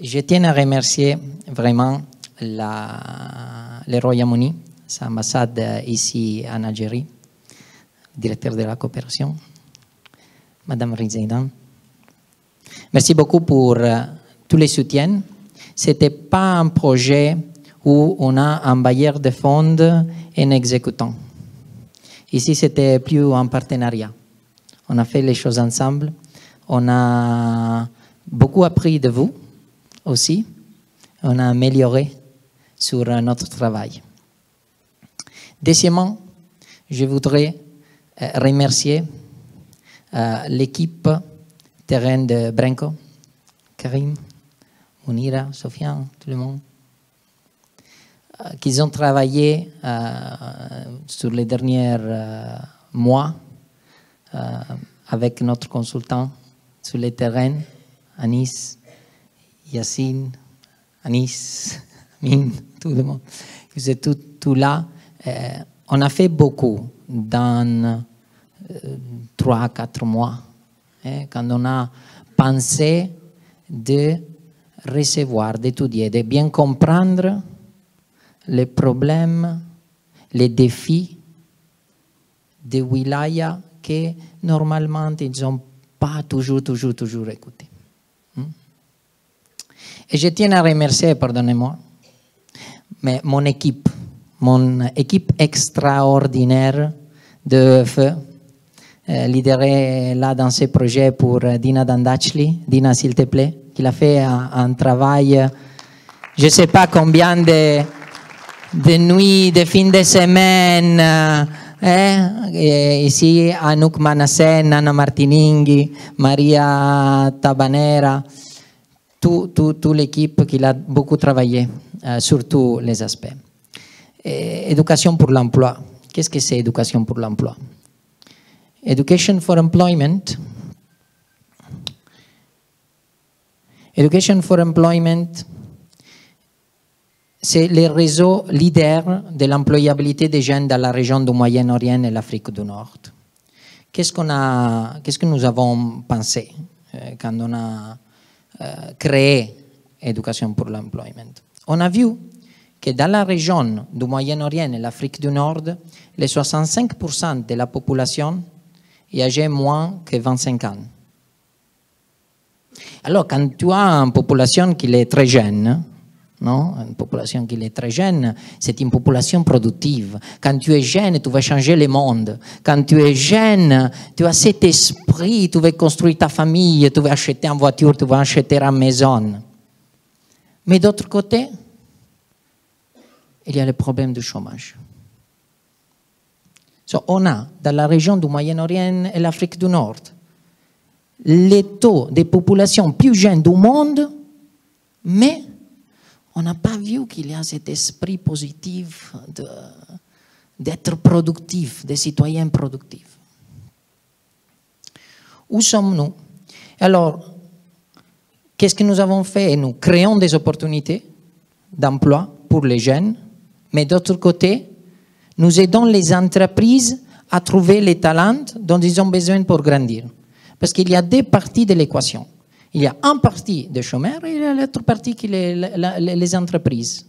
Je tiens à remercier vraiment la, le Royaume-Uni, sa ambassade euh, ici en Algérie, directeur de la coopération, Madame Rizaidan. Merci beaucoup pour euh, tous les soutiens. Ce n'était pas un projet où on a un bailleur de fonds et un exécutant. Ici, c'était plus un partenariat. On a fait les choses ensemble. On a beaucoup appris de vous aussi. On a amélioré sur euh, notre travail. Deuxièmement, je voudrais euh, remercier euh, l'équipe terrain de Brenco, Karim, Munira, Sofiane, tout le monde, qui ont travaillé sur les derniers mois avec notre consultant sur les terrains à Nice, Yacine, Anis, amin, tout le monde. Vous êtes tout, tout là. Euh, on a fait beaucoup dans euh, trois, quatre mois, hein, quand on a pensé de recevoir, d'étudier, de bien comprendre les problèmes, les défis des wilayas que normalement ils n'ont pas toujours, toujours, toujours écoutés. Et je tiens à remercier, pardonnez-moi, mon équipe, mon équipe extraordinaire de feu, euh, liderée là dans ce projet pour euh, Dina Dandachli. Dina, s'il te plaît, qui a fait un, travail, euh, je ne sais pas combien de, de nuits, de fins de semaine, hein, ici Anouk Manassen, Anna Martininghi, Maria Tabanera toute tout, l'équipe qui a beaucoup travaillé euh, sur tous les aspects. éducation pour l'emploi. Qu'est-ce que c'est éducation pour l'emploi Education for Employment. Education for Employment, c'est le réseau leader de l'employabilité des jeunes dans la région du Moyen-Orient et l'Afrique du Nord. Qu'est-ce, qu'on a, qu'est-ce que nous avons pensé euh, quand on a eh, créer éducation pour l'employment. On a vu que dans la région du Moyen-Orient et l'Afrique du Nord, les 65% de la population est âgée moins que 25 ans. Alors, quand tu as une population qui est très jeune, non une population qui est très jeune, c'est une population productive. Quand tu es jeune, tu vas changer le monde. Quand tu es jeune, tu as cet esprit, tu vas construire ta famille, tu vas acheter une voiture, tu vas acheter une maison. Mais d'autre côté, il y a le problème du chômage. on a dans la région du Moyen-Orient et l'Afrique du Nord les taux des populations plus jeunes du monde, mais on n'a pas vu qu'il y a cet esprit positif d'être productif, des citoyens productifs. Où sommes-nous Alors, qu'est-ce que nous avons fait Nous créons des opportunités d'emploi pour les jeunes, mais d'autre côté, nous aidons les entreprises à trouver les talents dont ils ont besoin pour grandir. Parce qu'il y a deux parties de l'équation. Il y a un parti des chômeurs et l'autre partie, qui les, les entreprises.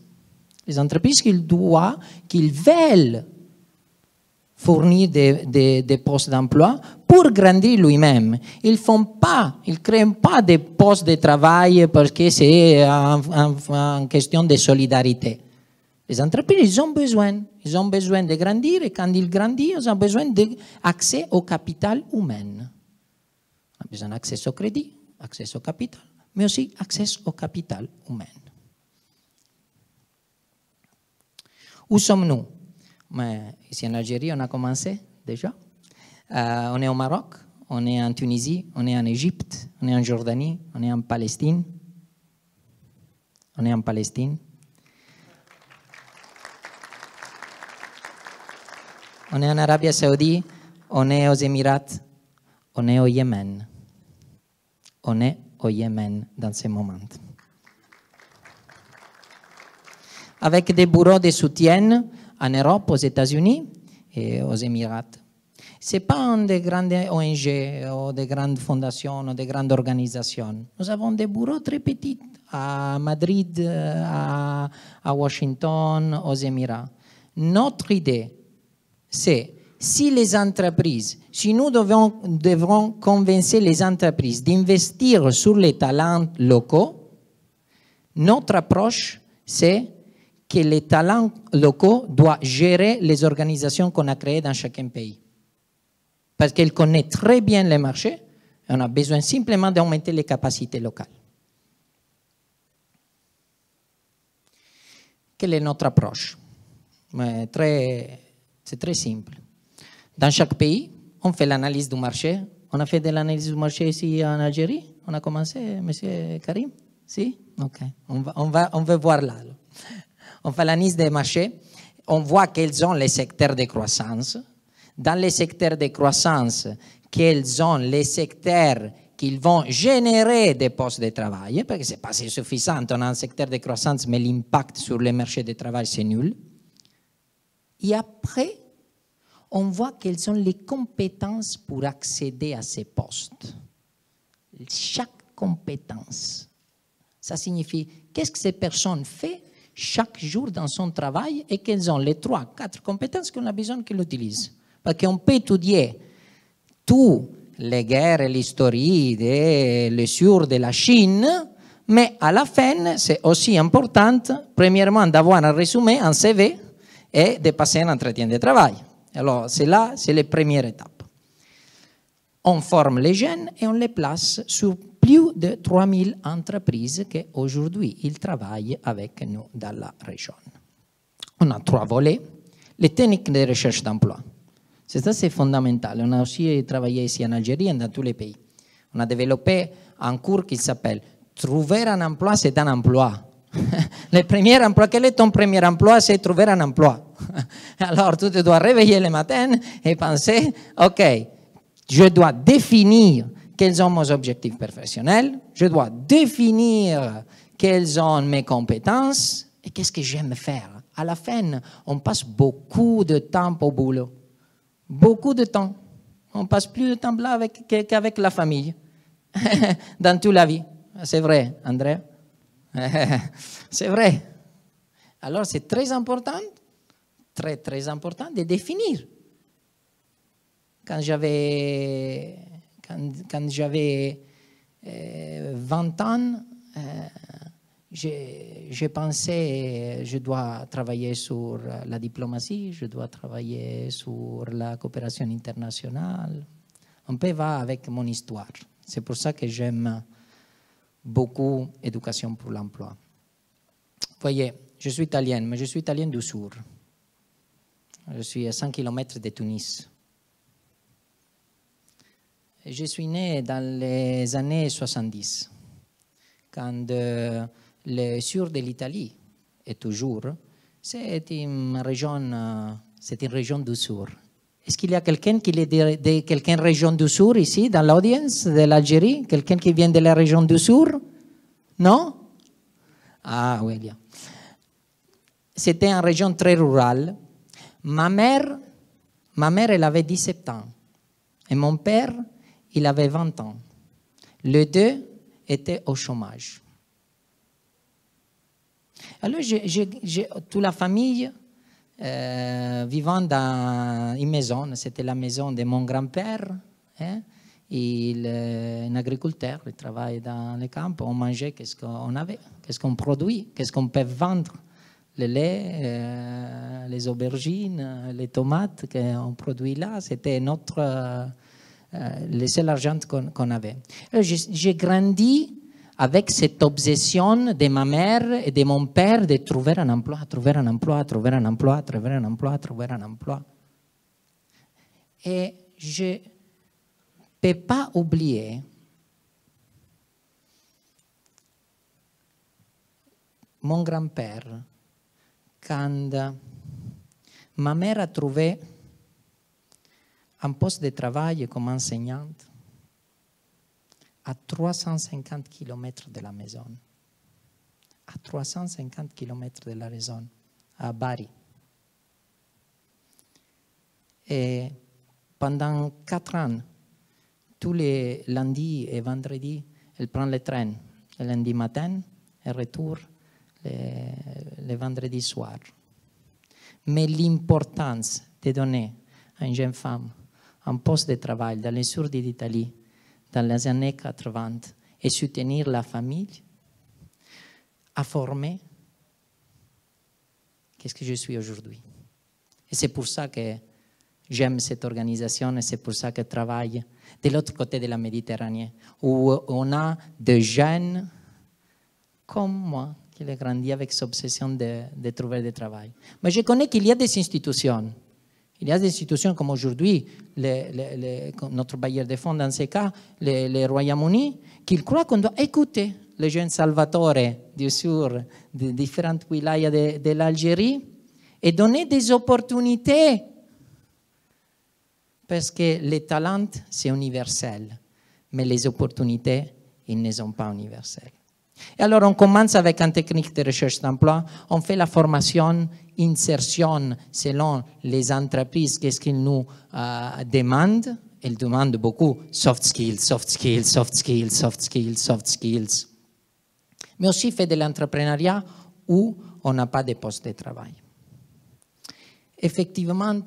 Les entreprises qu'ils doivent, qu'ils veulent fournir des, postes d'emploi pour grandir lui-même. Ils ne font pas, ils créent pas des postes de travail parce que c'est en question de solidarité. Les entreprises, ils ont besoin. Ils ont besoin de grandir et quand ils grandissent, ils ont besoin d'accès au capital humain. Ils ont besoin d'accès au crédit, accès au capital, mais aussi accès au capital humain. Où sommes-nous Ici en Algérie, on a commencé déjà. Euh, on est au Maroc, on est en Tunisie, on est en Égypte, on est en Jordanie, on est en Palestine. On est en Palestine. On est en Arabie Saoudite, on est aux Émirats, on est au Yémen. On est au Yémen dans ce moment. Avec des bureaux de soutien en Europe, aux États-Unis et aux Émirats. Ce n'est pas une des grandes ONG, ou des grandes fondations, ou des grandes organisations. Nous avons des bureaux très petits à Madrid, à, à Washington, aux Émirats. Notre idée, c'est si les entreprises, si nous devons, devrons convaincre les entreprises d'investir sur les talents locaux, notre approche, c'est que les talents locaux doivent gérer les organisations qu'on a créées dans chacun pays. Parce qu'elles connaissent très bien les marchés, on a besoin simplement d'augmenter les capacités locales. Quelle est notre approche C'est très simple. Dans chaque pays, on fait l'analyse du marché. On a fait de l'analyse du marché ici en Algérie. On a commencé, Monsieur Karim Si Ok. On va, on va, on veut voir là. On fait l'analyse des marchés. On voit quels ont les secteurs de croissance. Dans les secteurs de croissance, quels sont les secteurs qui vont générer des postes de travail, parce que ce n'est pas suffisant. On a un secteur de croissance, mais l'impact sur le marché de travail, c'est nul. Et après, on voit quelles sont les compétences pour accéder à ces postes. Chaque compétence. Ça signifie qu'est-ce que ces personnes font chaque jour dans son travail et qu'elles ont les trois, quatre compétences qu'on a besoin qu'elles utilisent. Parce qu'on peut étudier toutes les guerres et l'histoire et les sur de la Chine, mais à la fin, c'est aussi important, premièrement, d'avoir un résumé, un CV et de passer un entretien de travail. Alors, c'est là, c'est la première étape. On forme les jeunes et on les place sur plus de 3000 entreprises qui aujourd'hui ils travaillent avec nous dans la région. On a trois volets. Les techniques de recherche d'emploi. C'est ça, c'est fondamental. On a aussi travaillé ici en Algérie et dans tous les pays. On a développé un cours qui s'appelle Trouver un emploi, c'est un emploi. le premier emploi, quel est ton premier emploi C'est trouver un emploi. Alors tu te dois réveiller le matin et penser, OK, je dois définir quels sont mes objectifs professionnels, je dois définir quelles sont mes compétences et qu'est-ce que j'aime faire. À la fin, on passe beaucoup de temps au boulot. Beaucoup de temps. On passe plus de temps là qu'avec la famille. Dans toute la vie. C'est vrai, André. c'est vrai. Alors, c'est très important très très important de définir. Quand j'avais quand, j'avais 20 euh, ans, euh, j'ai pensé je dois travailler sur la diplomatie, je dois travailler sur la coopération internationale. On peut va avec mon histoire. C'est pour ça que j'aime beaucoup éducation pour l'emploi. Vous voyez, je suis italienne, mais je suis italienne du sourd. Je suis à 100 km de Tunis. Je suis né dans les années 70, quand euh, le sud de l'Italie, est toujours, c'est une région, euh, c'est une région du sud. Est-ce qu'il y a quelqu'un qui est de, de quelqu'un région du Sud ici, dans l'audience de l'Algérie Quelqu'un qui vient de la région du Sud Non Ah oui, bien. C'était une région très rurale Ma mère, ma mère, elle avait 17 ans. Et mon père, il avait 20 ans. Les deux étaient au chômage. Alors, j'ai toute la famille euh, vivant dans une maison, c'était la maison de mon grand-père. Hein. Il est euh, un agriculteur, il travaille dans les camps. On mangeait qu'est-ce qu'on avait, qu'est-ce qu'on produit, qu'est-ce qu'on peut vendre le lait, euh, les aubergines, les tomates qu'on produit là, c'était notre euh, euh le argent qu'on avait. Euh, j'ai grandi avec cette obsession de ma mère et de mon père de trouver un emploi, trouver un emploi, trouver un emploi, trouver un emploi, trouver un emploi. Et je ne peux pas oublier mon grand-père quand Ma mère a trouvé un poste de travail comme enseignante à 350 km de la maison, à 350 km de la maison, à Bari. Et pendant quatre ans, tous les lundis et vendredis, elle prend le train. Le lundi matin, elle retourne le vendredi soir Mais l'importance de donner à une jeune femme un poste de travail dans les sud d'Italie dans les années 80 et soutenir la famille, à former, qu'est-ce que je suis aujourd'hui. Et c'est pour ça que j'aime cette organisation et c'est pour ça que je travaille de l'autre côté de la Méditerranée, où on a des jeunes comme moi qu'il a grandi avec cette obsession de, trouver du travail. Mais je connais qu'il y a des institutions. Il y a des institutions comme aujourd'hui, notre bailleur de fonds dans ces cas, les Royaume-Uni, qu'il croient qu'on doit écouter les jeunes Salvatore du sur, des différentes wilayas de, l'Algérie, et donner des opportunités. Parce que les talents, c'est universel, mais les opportunités, ils ne sont pas universelles. Et alors, on commence avec une technique de recherche d'emploi. On fait la formation insertion selon les entreprises, qu'est-ce qu'ils nous euh, demandent. Elles demandent beaucoup soft skills, soft skills, soft skills, soft skills, soft skills. Mais aussi fait de l'entrepreneuriat où on n'a pas de poste de travail. Effectivement,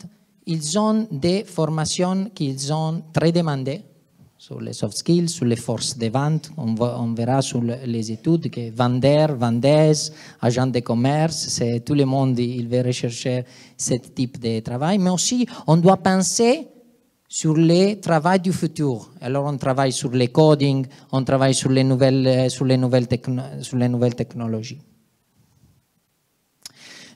ils ont des formations qu'ils ont très demandées sur les soft skills, sur les forces de vente. On, verra sur les études que vendeurs, vendeuses, agents de commerce, tout le monde il veut rechercher ce type de travail. Mais aussi, on doit penser sur les travail du futur. Alors, on travaille sur les coding, on travaille sur les nouvelles, technologies.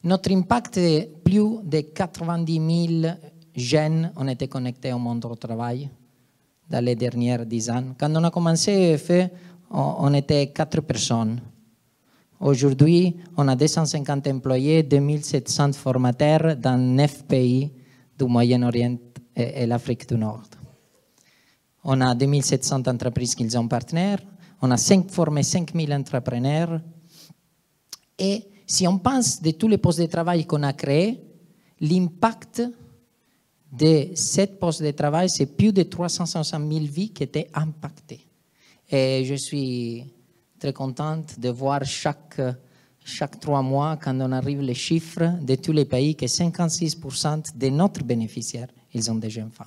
Notre impact est plus de 90 000 jeunes ont été connectés au monde du travail les dernières dix ans. Quand on a commencé on était quatre personnes. Aujourd'hui, on a 250 employés, 2700 formateurs dans neuf pays du Moyen-Orient et, l'Afrique du Nord. On a 2700 entreprises qui sont partenaires. On a 5, formé 5000 entrepreneurs. Et si on pense de tous les postes de travail qu'on a créés, l'impact de sept postes de travail, c'est plus de 350 000 vies qui étaient impactées. Et je suis très contente de voir chaque, chaque trois mois, quand on arrive les chiffres de tous les pays, que 56% de notre bénéficiaires, ils ont des jeunes femmes.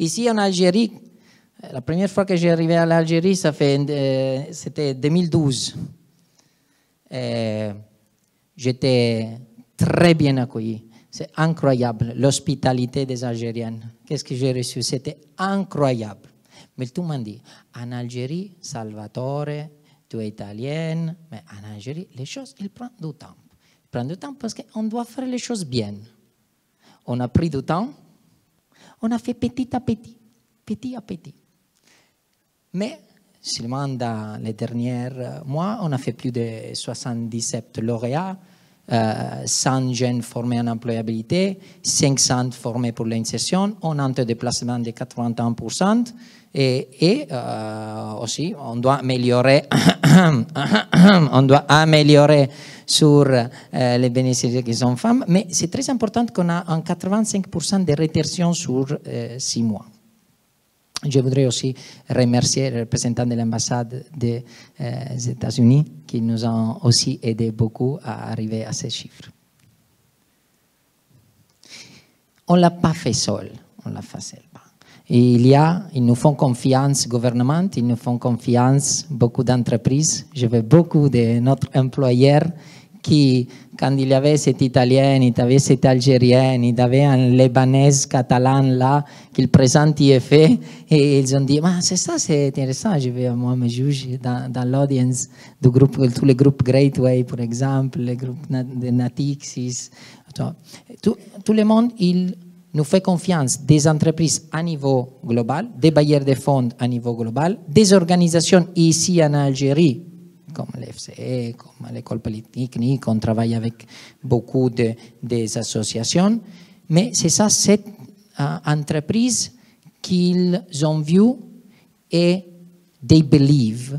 Ici en Algérie, la première fois que j'ai arrivé à l'Algérie, ça fait, euh, c'était 2012. J'étais très bien accueilli c'est incroyable, l'hospitalité des Algériennes. Qu'est-ce que j'ai reçu C'était incroyable. Mais tout le monde dit, en Algérie, Salvatore, tu es italienne, mais en Algérie, les choses, elles prennent du temps. Ils prennent du temps parce qu'on doit faire les choses bien. On a pris du temps, on a fait petit à petit, petit à petit. Mais seulement dans les derniers mois, on a fait plus de 77 lauréats 100 eh, jeunes formés en employabilité, 500 formés pour l'insertion, on a un taux de placement de 81% et, eh, aussi on doit améliorer on doit améliorer sur eh, les bénéficiaires qui sont femmes mais c'est très important qu'on a un 85% de rétention sur 6 mois je voudrais aussi remercier les représentants de l'ambassade euh, des États-Unis qui nous ont aussi aidé beaucoup à arriver à ces chiffres. On ne l'a pas fait seul, on l'a fait seul. il y a, ils nous font confiance, gouvernement, ils nous font confiance, beaucoup d'entreprises. Je veux beaucoup de notre employeur qui, quand il y avait cette Italien il y avait cette Algérienne, il y avait un Libanais catalan là, qu'il présente fait et ils ont dit, ah, c'est ça, c'est intéressant, je vais moi me juger dans, l'audience du groupe, tous les groupes Greatway, par exemple, les groupes de Natixis. tout le monde, il nous fait confiance des entreprises à niveau global, des bailleurs de fonds à niveau global, des organisations ici en Algérie comme l'FCE, comme l'école politique on travaille avec beaucoup de, des associations. Mais c'est ça, cette euh, entreprise qu'ils ont vue et they believe,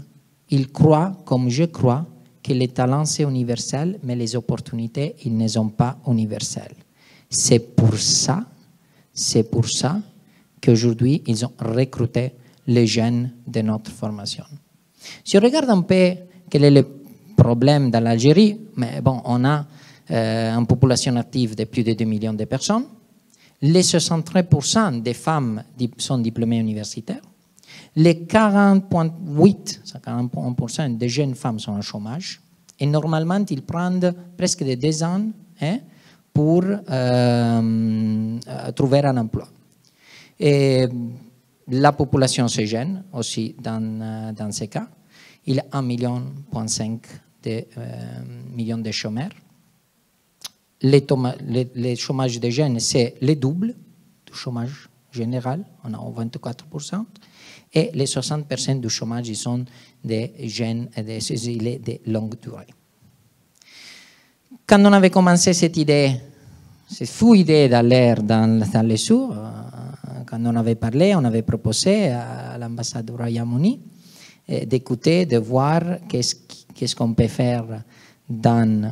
ils croient, comme je crois, que les talents c'est universel, mais les opportunités, ils ne sont pas universelles. C'est pour ça, c'est pour ça qu'aujourd'hui, ils ont recruté les jeunes de notre formation. Si on regarde un peu quel est le problème dans l'Algérie Mais bon, on a euh, une population active de plus de 2 millions de personnes. Les 63% des femmes sont diplômées universitaires. Les 40,8% des jeunes femmes sont au chômage. Et normalement, ils prennent presque deux ans hein, pour euh, trouver un emploi. Et la population se gêne aussi dans euh, ces cas. Il y a 1,5 euh, million de, de chômeurs. Le chômage des jeunes, c'est le double du chômage général, on a 24%, et les 60% du chômage, ils sont des jeunes, euh, des isolés de longue durée. Quand on avait commencé cette idée, cette fou idée d'aller dans, dans les sous, euh, quand on avait parlé, on avait proposé à l'ambassade du Royaume-Uni, euh, d'écouter, de voir qu'est-ce qu'on peut faire dans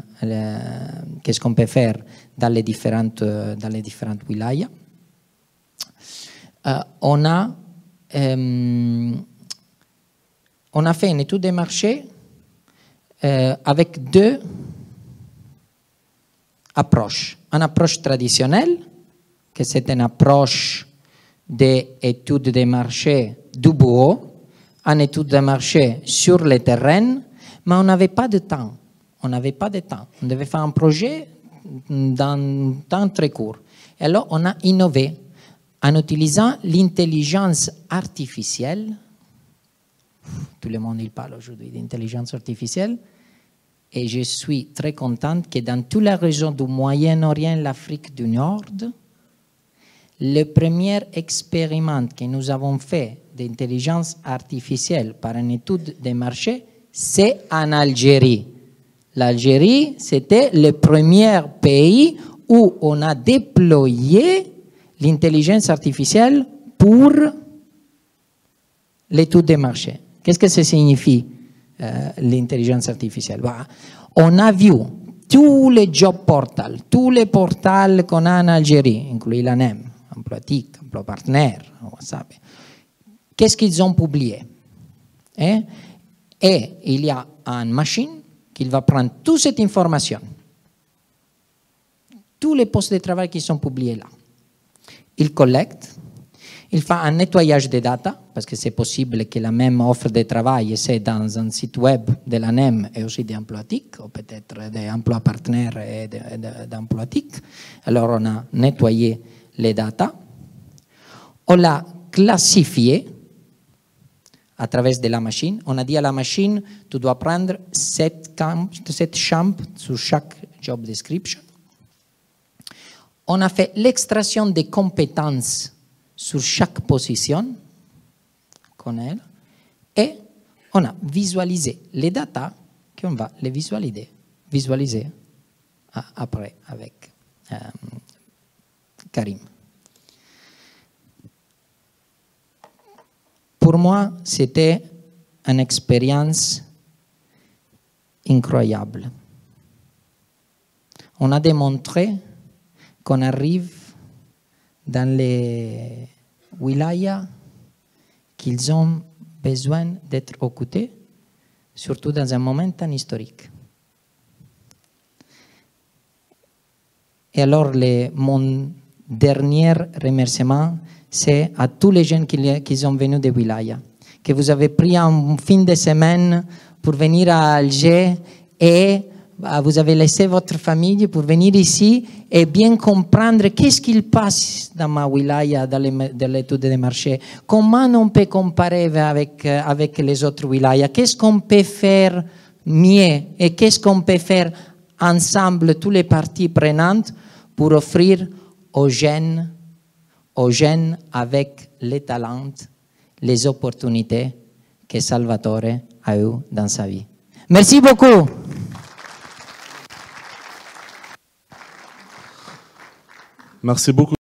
qu'est-ce qu'on peut faire dans les différentes euh, dans les différentes wilayas. Euh, on a on a fait une étude des marchés avec deux approches. Une approche traditionnelle, que c'est une approche d'étude des marchés du bois, en étude de marché sur le terrain, mais on n'avait pas de temps. On n'avait pas de temps. On devait faire un projet dans un temps très court. alors, on a innové en utilisant l'intelligence artificielle. Tout le monde il parle aujourd'hui d'intelligence artificielle. Et je suis très contente que dans toute la région du Moyen-Orient, l'Afrique du Nord, le premier expériment que nous avons fait d'intelligence artificielle par une étude des marchés, c'est en Algérie. L'Algérie, c'était le premier pays où on a déployé l'intelligence artificielle pour l'étude des marchés. Qu'est-ce que ça signifie, euh, l'intelligence artificielle bah, On a vu tous les job portals, tous les portals qu'on a en Algérie, incluant l'ANEM, Emploi TIC, Emploi Partner, on Qu'est-ce qu'ils ont publié hein? Et il y a une machine qui va prendre toute cette information, tous les postes de travail qui sont publiés là. Il collecte, il fait un nettoyage des data, parce que c'est possible que la même offre de travail c'est dans un site web de l'ANEM et aussi d'Emploitique, ou peut-être d'Emploi Partenaire et d'Emploitique. Alors on a nettoyé les data, on l'a classifié à travers de la machine. On a dit à la machine, tu dois prendre 7, champs sur chaque job description. On a fait l'extraction des compétences sur chaque position qu'on et on a visualisé les data qu'on va les visualiser, visualiser hein, après avec euh, Karim. pour moi, c'était une expérience incroyable. On a démontré qu'on arrive dans les wilayas qu'ils ont besoin d'être écoutés, surtout dans un moment tan historique. Et alors, les, mon dernier remerciement, c'est à tous les jeunes qui, sont venus de Wilaya, que vous avez pris un fin de semaine pour venir à Alger et bah, vous avez laissé votre famille pour venir ici et bien comprendre qu'est-ce qu'il passe dans ma wilaya, dans l'étude des marchés. Comment on peut comparer avec, avec les autres wilayas Qu'est-ce qu'on peut faire mieux et qu'est-ce qu'on peut faire ensemble, tous les parties prenantes, pour offrir aux jeunes aux jeunes avec les talents, les opportunités que Salvatore a eu dans sa vie. Merci beaucoup. Merci beaucoup.